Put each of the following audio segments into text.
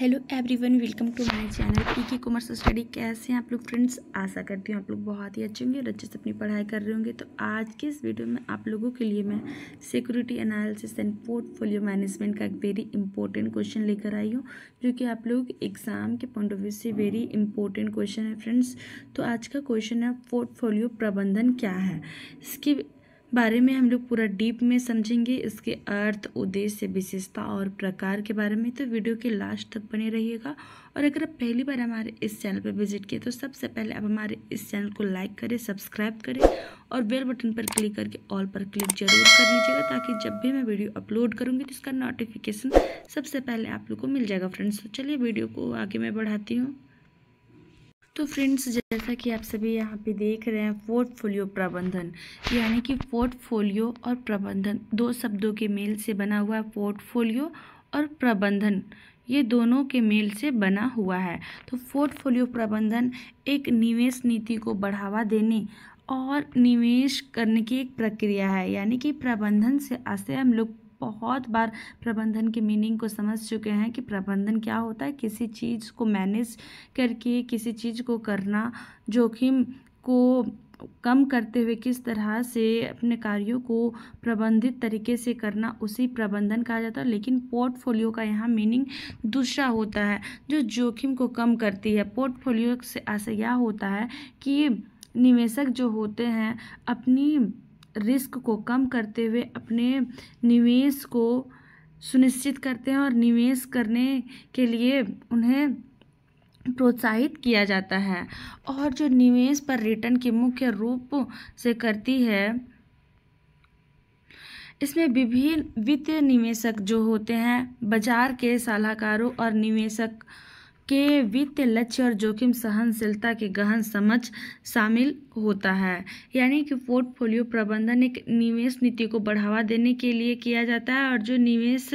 hello everyone welcome to my channel P K commerce study कैसे हैं आप लोग फ्रेंड्स आशा करती हूँ आप लोग बहुत ही अच्छे होंगे और अच्छे से अपनी पढ़ाई कर रहे होंगे तो आज के इस वीडियो में आप लोगों के लिए मैं security analysis and portfolio management का एक वेरी इंपॉर्टेंट क्वेश्चन लेकर आई हूँ जो कि आप लोग एग्ज़ाम के पॉइंट ऑफ व्यू से वेरी इंपॉर्टेंट क्वेश्चन है फ्रेंड्स तो आज का क्वेश्चन है पोर्टफोलियो प्रबंधन क्या है इसके बारे में हम लोग पूरा डीप में समझेंगे इसके अर्थ उद्देश्य विशेषता और प्रकार के बारे में तो वीडियो के लास्ट तक बने रहिएगा और अगर आप पहली बार हमारे इस चैनल पर विजिट किए तो सबसे पहले आप हमारे इस चैनल को लाइक करें सब्सक्राइब करें और बेल बटन पर क्लिक करके ऑल पर क्लिक जरूर कर लीजिएगा ताकि जब भी मैं वीडियो अपलोड करूँगी तो इसका नोटिफिकेशन सबसे पहले आप लोग को मिल जाएगा फ्रेंड्स तो चलिए वीडियो को आगे मैं बढ़ाती हूँ तो फ्रेंड्स जैसा कि आप सभी यहाँ पे देख रहे हैं पोर्टफोलियो प्रबंधन यानी कि पोर्टफोलियो और प्रबंधन दो शब्दों के मेल से बना हुआ है पोर्टफोलियो और प्रबंधन ये दोनों के मेल से बना हुआ है तो पोर्टफोलियो प्रबंधन एक निवेश नीति को बढ़ावा देने और निवेश करने की एक प्रक्रिया है यानी कि प्रबंधन से आशय हम लोग बहुत बार प्रबंधन के मीनिंग को समझ चुके हैं कि प्रबंधन क्या होता है किसी चीज़ को मैनेज करके किसी चीज़ को करना जोखिम को कम करते हुए किस तरह से अपने कार्यों को प्रबंधित तरीके से करना उसी प्रबंधन कहा जाता है लेकिन पोर्टफोलियो का यहाँ मीनिंग दूसरा होता है जो जोखिम को कम करती है पोर्टफोलियो से ऐसा यह होता है कि निवेशक जो होते हैं अपनी रिस्क को कम करते हुए अपने निवेश को सुनिश्चित करते हैं और निवेश करने के लिए उन्हें प्रोत्साहित किया जाता है और जो निवेश पर रिटर्न के मुख्य रूप से करती है इसमें विभिन्न वित्तीय निवेशक जो होते हैं बाजार के सलाहकारों और निवेशक के वित्तीय लक्ष्य और जोखिम सहनशीलता के गहन समझ शामिल होता है यानी कि पोर्टफोलियो प्रबंधन एक निवेश नीति को बढ़ावा देने के लिए किया जाता है और जो निवेश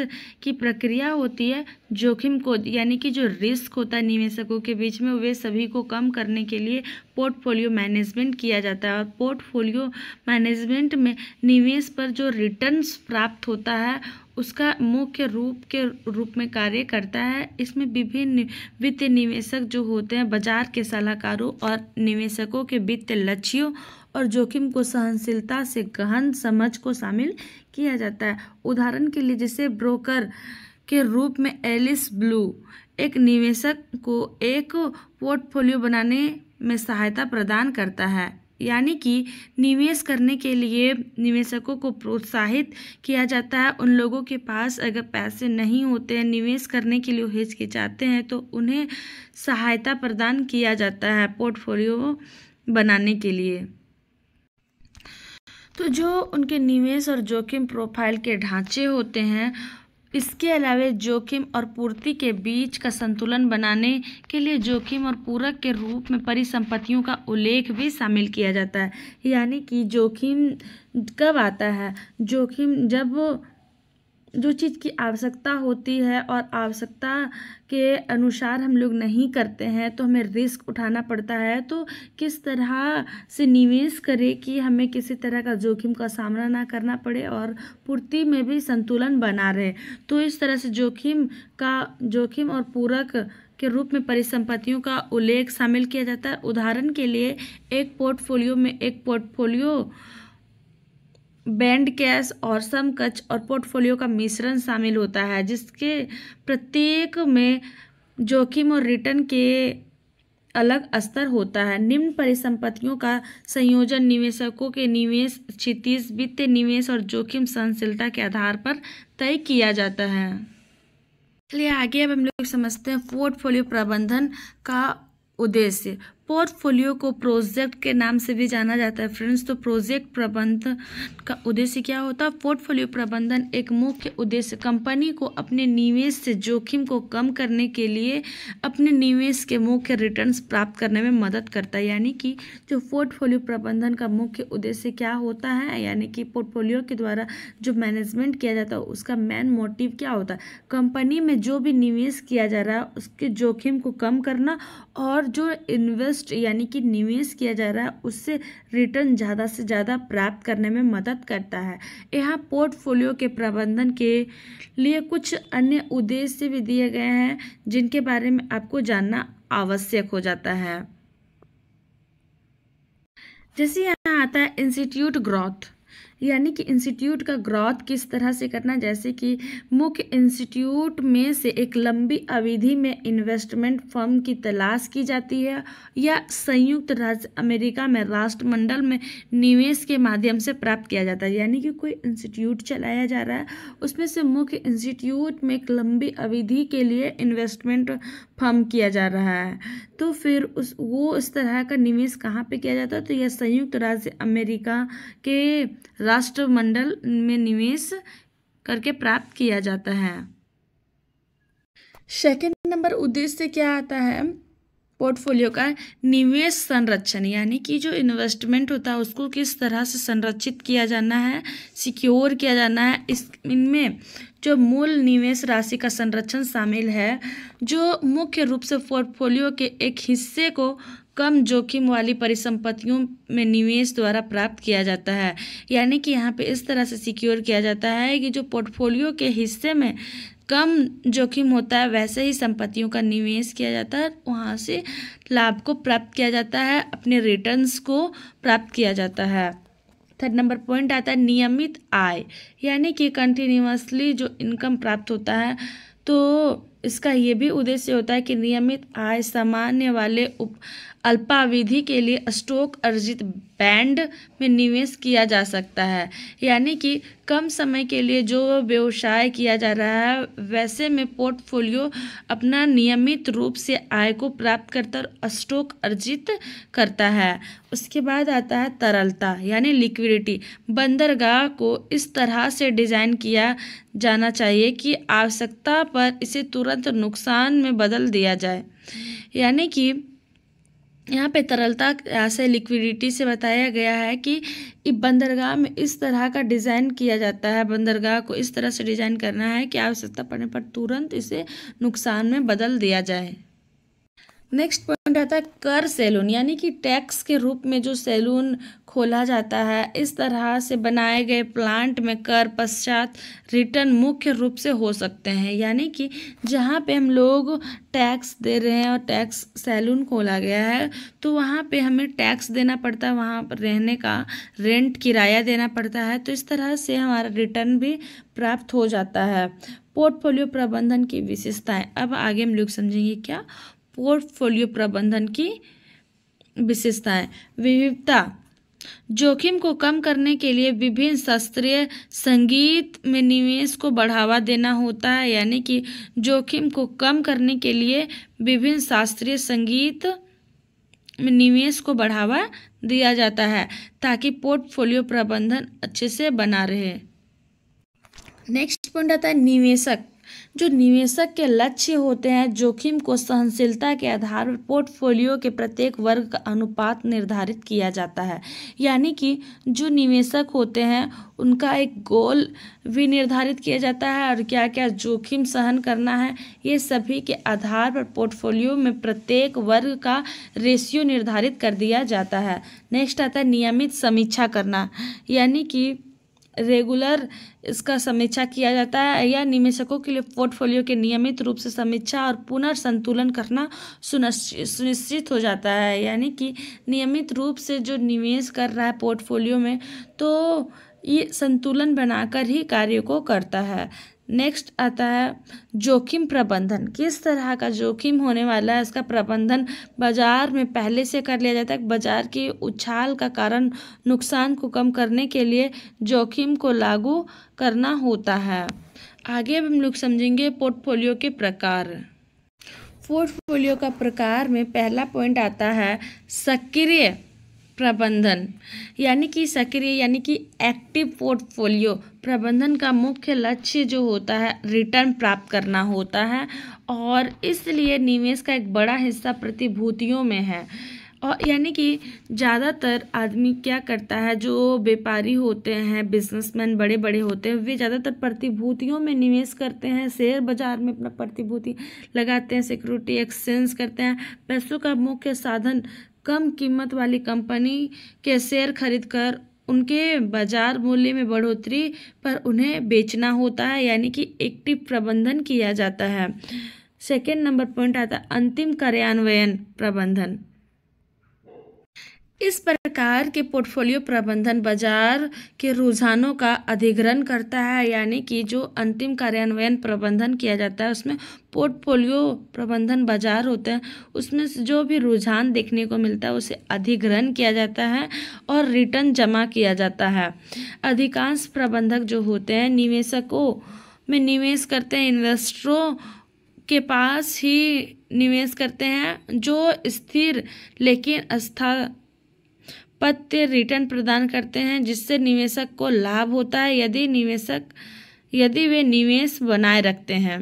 की प्रक्रिया होती है जोखिम को यानी कि जो रिस्क होता है निवेशकों के बीच में वे सभी को कम करने के लिए पोर्टफोलियो मैनेजमेंट किया जाता है और पोर्टफोलियो मैनेजमेंट में निवेश पर जो रिटर्न्स प्राप्त होता है उसका मुख्य रूप के रूप में कार्य करता है इसमें विभिन्न वित्तीय निवेशक जो होते हैं बाजार के सलाहकारों और निवेशकों के वित्तीय लक्ष्यों और जोखिम को सहनशीलता से गहन समझ को शामिल किया जाता है उदाहरण के लिए जैसे ब्रोकर के रूप में एलिस ब्लू एक निवेशक को एक पोर्टफोलियो बनाने में सहायता प्रदान करता है यानी कि निवेश करने के लिए निवेशकों को प्रोत्साहित किया जाता है उन लोगों के पास अगर पैसे नहीं होते हैं निवेश करने के लिए हिचकिचाते हैं तो उन्हें सहायता प्रदान किया जाता है पोर्टफोलियो बनाने के लिए तो जो उनके निवेश और जोखिम प्रोफाइल के ढांचे होते हैं इसके अलावा जोखिम और पूर्ति के बीच का संतुलन बनाने के लिए जोखिम और पूरक के रूप में परिसंपत्तियों का उल्लेख भी शामिल किया जाता है यानी कि जोखिम कब आता है जोखिम जब जो चीज़ की आवश्यकता होती है और आवश्यकता के अनुसार हम लोग नहीं करते हैं तो हमें रिस्क उठाना पड़ता है तो किस तरह से निवेश करें कि हमें किसी तरह का जोखिम का सामना ना करना पड़े और पूर्ति में भी संतुलन बना रहे तो इस तरह से जोखिम का जोखिम और पूरक के रूप में परिसंपत्तियों का उल्लेख शामिल किया जाता है उदाहरण के लिए एक पोर्टफोलियो में एक पोर्टफोलियो बैंड कैश और समकच और पोर्टफोलियो का मिश्रण शामिल होता है जिसके प्रत्येक में जोखिम और रिटर्न के अलग स्तर होता है निम्न परिसंपत्तियों का संयोजन निवेशकों के निवेश क्षितिज वित्तीय निवेश और जोखिम सहनशीलता के आधार पर तय किया जाता है चलिए आगे अब हम लोग समझते हैं पोर्टफोलियो प्रबंधन का उद्देश्य पोर्टफोलियो को प्रोजेक्ट के नाम से भी जाना जाता है फ्रेंड्स तो प्रोजेक्ट प्रबंधन का उद्देश्य क्या होता है पोर्टफोलियो प्रबंधन एक मुख्य उद्देश्य कंपनी को अपने निवेश से जोखिम को कम करने के लिए अपने निवेश के मुख्य रिटर्न्स प्राप्त करने में मदद करता है यानी कि जो पोर्टफोलियो प्रबंधन का मुख्य उद्देश्य क्या होता है यानी कि पोर्टफोलियो के द्वारा जो मैनेजमेंट किया जाता है उसका मेन मोटिव क्या होता है कंपनी में जो भी निवेश किया जा रहा है उसके जोखिम को कम करना और जो इन्वेस्ट इन्वेस्ट यानी कि निवेश किया जा रहा है उससे रिटर्न ज़्यादा से ज़्यादा प्राप्त करने में मदद करता है यहाँ पोर्टफोलियो के प्रबंधन के लिए कुछ अन्य उद्देश्य भी दिए गए हैं जिनके बारे में आपको जानना आवश्यक हो जाता है जैसे यहाँ आता है इंस्टीट्यूट ग्रोथ यानी कि इंस्टीट्यूट का ग्रोथ किस तरह से करना जैसे कि मुख्य इंस्टीट्यूट में से एक लंबी अवधि में इन्वेस्टमेंट फर्म की तलाश की जाती है या संयुक्त राज्य अमेरिका में राष्ट्रमंडल में निवेश के माध्यम से प्राप्त किया जाता है यानी कि कोई इंस्टीट्यूट चलाया जा रहा है उसमें से मुख्य इंस्टीट्यूट में एक लंबी अवधि के लिए इन्वेस्टमेंट फर्म किया जा रहा है तो फिर उस वो इस तरह का निवेश कहाँ पे किया जाता है तो यह संयुक्त राज्य अमेरिका के राष्ट्रमंडल में निवेश करके प्राप्त किया जाता है सेकेंड नंबर उद्देश्य क्या आता है पोर्टफोलियो का निवेश संरक्षण यानी कि जो इन्वेस्टमेंट होता है उसको किस तरह से संरक्षित किया जाना है सिक्योर किया जाना है इस इनमें जो मूल निवेश राशि का संरक्षण शामिल है जो मुख्य रूप से पोर्टफोलियो के एक हिस्से को कम जोखिम वाली परिसंपत्तियों में निवेश द्वारा प्राप्त किया जाता है यानी कि यहाँ पे इस तरह से सिक्योर किया जाता है कि जो पोर्टफोलियो के हिस्से में कम जोखिम होता है वैसे ही संपत्तियों का निवेश किया जाता है वहाँ से लाभ को प्राप्त किया जाता है अपने रिटर्न्स को प्राप्त किया जाता है थर्ड नंबर पॉइंट आता है नियमित आय यानी कि कंटिन्यूसली जो इनकम प्राप्त होता है तो इसका ये भी उद्देश्य होता है कि नियमित आय सामान्य वाले उप अल्पावधि के लिए स्टॉक अर्जित बैंड में निवेश किया जा सकता है यानी कि कम समय के लिए जो व्यवसाय किया जा रहा है वैसे में पोर्टफोलियो अपना नियमित रूप से आय को प्राप्त करता और स्टॉक अर्जित करता है उसके बाद आता है तरलता यानी लिक्विडिटी बंदरगाह को इस तरह से डिज़ाइन किया जाना चाहिए कि आवश्यकता पर इसे तुरंत नुकसान में बदल दिया जाए यानी कि यहाँ पे तरलता से लिक्विडिटी से बताया गया है कि बंदरगाह में इस तरह का डिज़ाइन किया जाता है बंदरगाह को इस तरह से डिज़ाइन करना है कि आवश्यकता पड़ने पर तुरंत इसे नुकसान में बदल दिया जाए नेक्स्ट पॉइंट आता है कर सैलून यानी कि टैक्स के रूप में जो सैलून खोला जाता है इस तरह से बनाए गए प्लांट में कर पश्चात रिटर्न मुख्य रूप से हो सकते हैं यानी कि जहाँ पे हम लोग टैक्स दे रहे हैं और टैक्स सैलून खोला गया है तो वहाँ पे हमें टैक्स देना पड़ता है वहाँ पर रहने का रेंट किराया देना पड़ता है तो इस तरह से हमारा रिटर्न भी प्राप्त हो जाता है पोर्टफोलियो प्रबंधन की विशेषताएं अब आगे हम लोग समझेंगे क्या पोर्टफोलियो प्रबंधन की विशेषताएं विविधता जोखिम को कम करने के लिए विभिन्न शास्त्रीय संगीत में निवेश को बढ़ावा देना होता है यानी कि जोखिम को कम करने के लिए विभिन्न शास्त्रीय संगीत में निवेश को बढ़ावा दिया जाता है ताकि पोर्टफोलियो प्रबंधन अच्छे से बना रहे नेक्स्ट पॉइंट आता है निवेशक जो निवेशक के लक्ष्य होते हैं जोखिम को सहनशीलता के आधार पर पोर्टफोलियो के प्रत्येक वर्ग का अनुपात निर्धारित किया जाता है यानी कि जो निवेशक होते हैं उनका एक गोल भी निर्धारित किया जाता है और क्या क्या जोखिम सहन करना है ये सभी के आधार पर पोर्टफोलियो में प्रत्येक वर्ग का रेशियो निर्धारित कर दिया जाता है नेक्स्ट आता है नियमित समीक्षा करना यानी कि रेगुलर इसका समीक्षा किया जाता है या निवेशकों के लिए पोर्टफोलियो के नियमित रूप से समीक्षा और पुनर्संतुलन करना सुनिश्चित हो जाता है यानी कि नियमित रूप से जो निवेश कर रहा है पोर्टफोलियो में तो ये संतुलन बनाकर ही कार्य को करता है नेक्स्ट आता है जोखिम प्रबंधन किस तरह का जोखिम होने वाला है इसका प्रबंधन बाज़ार में पहले से कर लिया जाता है बाज़ार की उछाल का कारण नुकसान को कम करने के लिए जोखिम को लागू करना होता है आगे हम लोग समझेंगे पोर्टफोलियो के प्रकार पोर्टफोलियो का प्रकार में पहला पॉइंट आता है सक्रिय प्रबंधन यानी कि सक्रिय यानी कि एक्टिव पोर्टफोलियो प्रबंधन का मुख्य लक्ष्य जो होता है रिटर्न प्राप्त करना होता है और इसलिए निवेश का एक बड़ा हिस्सा प्रतिभूतियों में है और यानी कि ज़्यादातर आदमी क्या करता है जो व्यापारी होते हैं बिजनेसमैन बड़े बड़े होते हैं वे ज़्यादातर प्रतिभूतियों में निवेश करते हैं शेयर बाज़ार में अपना प्रतिभूति लगाते हैं सिक्योरिटी एक्सचेंज करते हैं पैसों का मुख्य साधन कम कीमत वाली कंपनी के शेयर खरीदकर उनके बाजार मूल्य में बढ़ोतरी पर उन्हें बेचना होता है यानी कि एक्टिव प्रबंधन किया जाता है सेकेंड नंबर पॉइंट आता है अंतिम कार्यान्वयन प्रबंधन इस पर प्रकार के पोर्टफोलियो प्रबंधन बाजार के रुझानों का अधिग्रहण करता है यानी कि जो अंतिम कार्यान्वयन प्रबंधन किया जाता है उसमें पोर्टफोलियो प्रबंधन बाजार होते हैं उसमें जो भी रुझान देखने को मिलता है उसे अधिग्रहण किया जाता है और रिटर्न जमा किया जाता है अधिकांश प्रबंधक जो होते हैं निवेशकों में निवेश करते हैं इन्वेस्टरों के पास ही निवेश करते हैं जो स्थिर लेकिन अस्था पत्य रिटर्न प्रदान करते हैं जिससे निवेशक को लाभ होता है यदि निवेशक यदि वे निवेश बनाए रखते हैं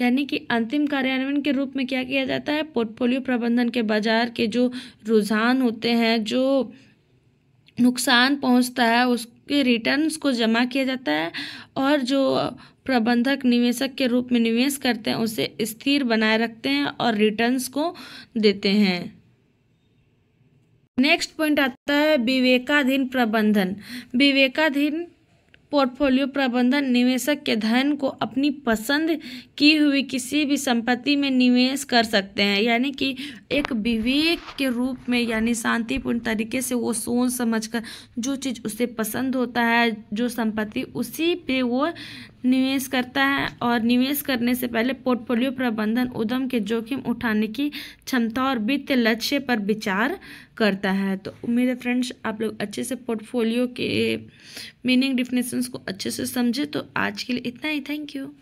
यानी कि अंतिम कार्यान्वयन के रूप में क्या किया जाता है पोर्टफोलियो प्रबंधन के बाजार के जो रुझान होते हैं जो नुकसान पहुंचता है उसके रिटर्न्स को जमा किया जाता है और जो प्रबंधक निवेशक के रूप में निवेश करते हैं उसे स्थिर बनाए रखते हैं और रिटर्न्स को देते हैं नेक्स्ट पॉइंट आता है विवेकाधीन प्रबंधन विवेकाधीन पोर्टफोलियो प्रबंधन निवेशक के धन को अपनी पसंद की हुई किसी भी संपत्ति में निवेश कर सकते हैं यानी कि एक विवेक के रूप में यानी शांतिपूर्ण तरीके से वो सोच समझ कर जो चीज़ उसे पसंद होता है जो संपत्ति उसी पे वो निवेश करता है और निवेश करने से पहले पोर्टफोलियो प्रबंधन उद्यम के जोखिम उठाने की क्षमता और वित्त लक्ष्य पर विचार करता है तो मेरे फ्रेंड्स आप लोग अच्छे से पोर्टफोलियो के मीनिंग डिफिनेशंस को अच्छे से समझे तो आज के लिए इतना ही थैंक यू